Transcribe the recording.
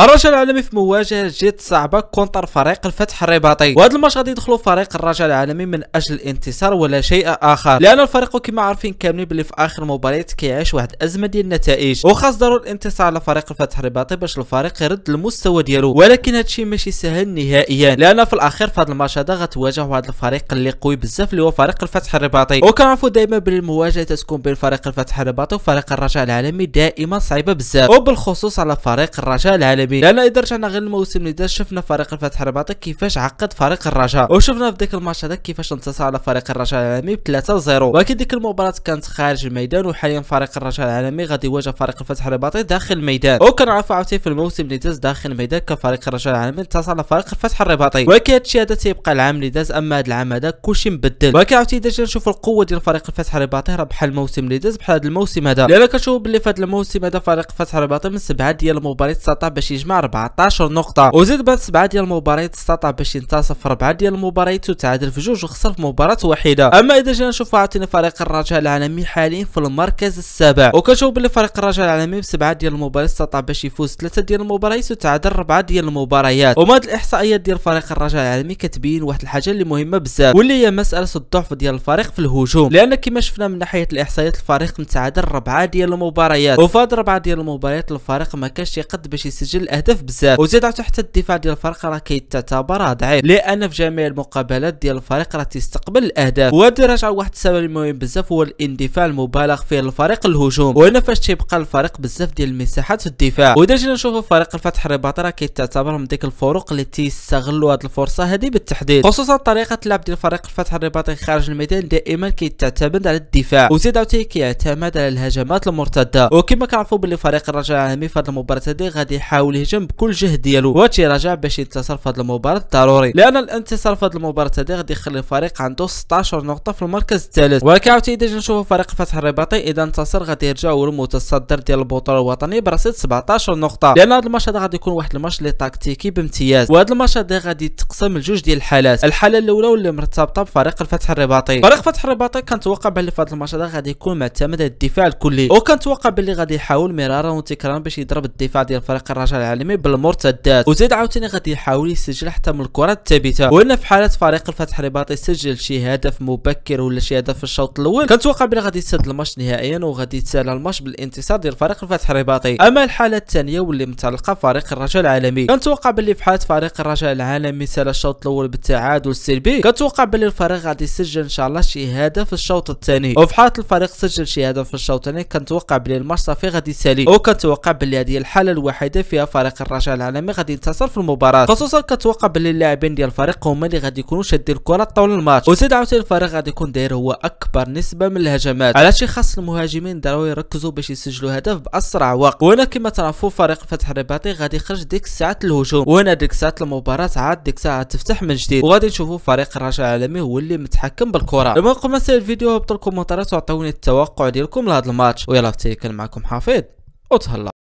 الرجاء العالمي في مواجهه جد صعبه كونتر فريق الفتح الرباطي وهذا الماتش غادي يدخلوا فريق الرجاء العالمي من اجل الانتصار ولا شيء اخر لان الفريق كما عارفين كاملين باللي في اخر مباريات كيعيش واحد الازمه ديال النتائج وخاص ضروري الانتصار على فريق الفتح الرباطي باش الفريق يرد المستوى ديالو ولكن هذا الشيء ماشي سهل نهائيا لان في الاخير في هذا الماتش هذا غتواجه واحد الفريق اللي قوي بزاف اللي هو فريق الفتح الرباطي وكنعرفوا دائما باللي المواجهه تكون بين فريق الفتح الرباطي وفريق الرجاء العالمي دائما صعيبه بزاف وبالخصوص على فريق الرجاء العالمي المغربي لان اذا رجعنا غير الموسم اللي داز شفنا فريق الفتح الرباطي كيفاش عقد فريق الرجاء وشفنا في ذاك الماتش هذاك كيفاش انتصر على فريق الرجاء العالمي ب 3-0 ولكن ديك المباراه كانت خارج الميدان وحاليا فريق الرجاء العالمي غادي يواجه فريق الفتح الرباطي داخل الميدان وكنعرفوا عاوتاني في الموسم اللي داز داخل الميدان كان فريق الرجاء العالمي انتصر على فريق الفتح الرباطي ولكن هادشي هذا تيبقى العام اللي داز اما هذا العام هذا كلشي مبدل ولكن عاوتاني اذا نشوفوا القوه ديال فريق الفتح الرباطي راه بحال الموسم اللي داز بحال هذا الموسم هذا لان كنشوفوا باللي في هذا الموسم هذا فريق الفتح الرباطي من سبعه ديال المباريات استطاع باش يجمع 14 نقطه وزيد بعد 7 ديال المباريات استطاع باش ينتصف في 4 ديال المباريات وتعادل في جوج وخسر في مباراه واحده اما اذا جينا نشوف عاوتاني فريق الرجاء العالمي حاليا في المركز السابع وكنشوف بلي فريق الرجاء العالمي بسبعه ديال المباريات استطاع باش يفوز 3 ديال المباريات وتعادل 4 ديال المباريات وما هاد الاحصائيات ديال فريق الرجاء العالمي كتبين واحد الحاجه اللي مهمه بزاف واللي هي مساله الضعف ديال الفريق في الهجوم لان كما شفنا من ناحيه الاحصائيات الفريق متعادل 4 ديال المباريات وفي هاد 4 ديال المباريات الفريق ما كانش يقد باش يسجل الاهداف بزاف وزيد حتى الدفاع ديال الفريق راه كيتعتبر ضعيف لان في جميع المقابلات ديال الفريق راه تيستقبل الاهداف وهذا راجع لواحد السبب المهم بزاف هو الاندفاع المبالغ فيه للفريق الهجوم وهنا فاش تيبقى الفريق بزاف ديال المساحات في الدفاع واذا جينا نشوفوا فريق الفتح الرباط راه كيتعتبر من ديك الفروق اللي تيستغلوا هذه الفرصه هذه بالتحديد خصوصا طريقه اللعب ديال فريق الفتح الرباطي خارج الميدان دائما كيتعتمد على الدفاع وزيد عاوتاني كيعتمد على الهجمات المرتده وكما كنعرفوا باللي فريق الرجاء عامي في هذه المباراه هذه غادي يحاول الهجم بكل جهد ديالو وتيراجع باش ينتصر في هذه المباراه ضروري لان الانتصار في هذه المباراه هذه غادي يخلي الفريق عنده 16 نقطه في المركز الثالث ولكن عاوتاني اذا نشوفوا فريق فتح الرباطي اذا انتصر غادي يرجع هو المتصدر ديال البطوله الوطنيه برصيد 17 نقطه لان هذا الماتش هذا غادي يكون واحد الماتش لي تكتيكي بامتياز وهذا الماتش هذا غادي يتقسم لجوج ديال الحالات الحاله الاولى واللي مرتبطه بفريق الفتح الرباطي فريق فتح الرباطي كنتوقع بلي في هذا الماتش هذا غادي يكون معتمد على الدفاع الكلي وكنتوقع بلي غادي يحاول مرارا وتكرارا باش يضرب الدفاع ديال فريق الرجاء العالمي بالمرتدات وزيد عاوتاني غادي يحاول يسجل حتى من الكرات الثابته وهنا في حاله فريق الفتح الرباطي سجل شي هدف مبكر ولا شي هدف في الشوط الاول كنتوقع بلي غادي يسد الماتش نهائيا وغادي يتسالى الماتش بالانتصار ديال فريق الفتح الرباطي اما الحاله الثانيه واللي متعلقه فريق الرجاء العالمي كنتوقع بلي في حاله فريق الرجاء العالمي سال الشوط الاول بالتعادل السلبي كنتوقع بلي الفريق غادي يسجل ان شاء الله شي هدف في الشوط الثاني وفي حاله الفريق سجل شي هدف في الشوط الثاني كنتوقع بلي الماتش صافي غادي يسالي وكنتوقع بلي هذه الحاله الوحيده فيها فريق الرجاء العالمي غادي ينتصر في المباراه خصوصا كتوقع باللي اللاعبين ديال الفريق هما اللي غادي يكونوا شادين الكره طول الماتش وزيد عاوتاني الفريق غادي يكون داير هو اكبر نسبه من الهجمات على شي خاص المهاجمين ضروري يركزوا باش يسجلوا هدف باسرع وقت وهنا كما تعرفوا فريق فتح الرباطي غادي يخرج ديك الساعه الهجوم وهنا ديك الساعه المباراه عاد ديك الساعه تفتح من جديد وغادي نشوفوا فريق الرجاء العالمي هو اللي متحكم بالكره لما نقوم الفيديو هبطوا الكومنتات وعطوني التوقع ديالكم لهذا الماتش ويلا كان معكم حفيظ وتهلا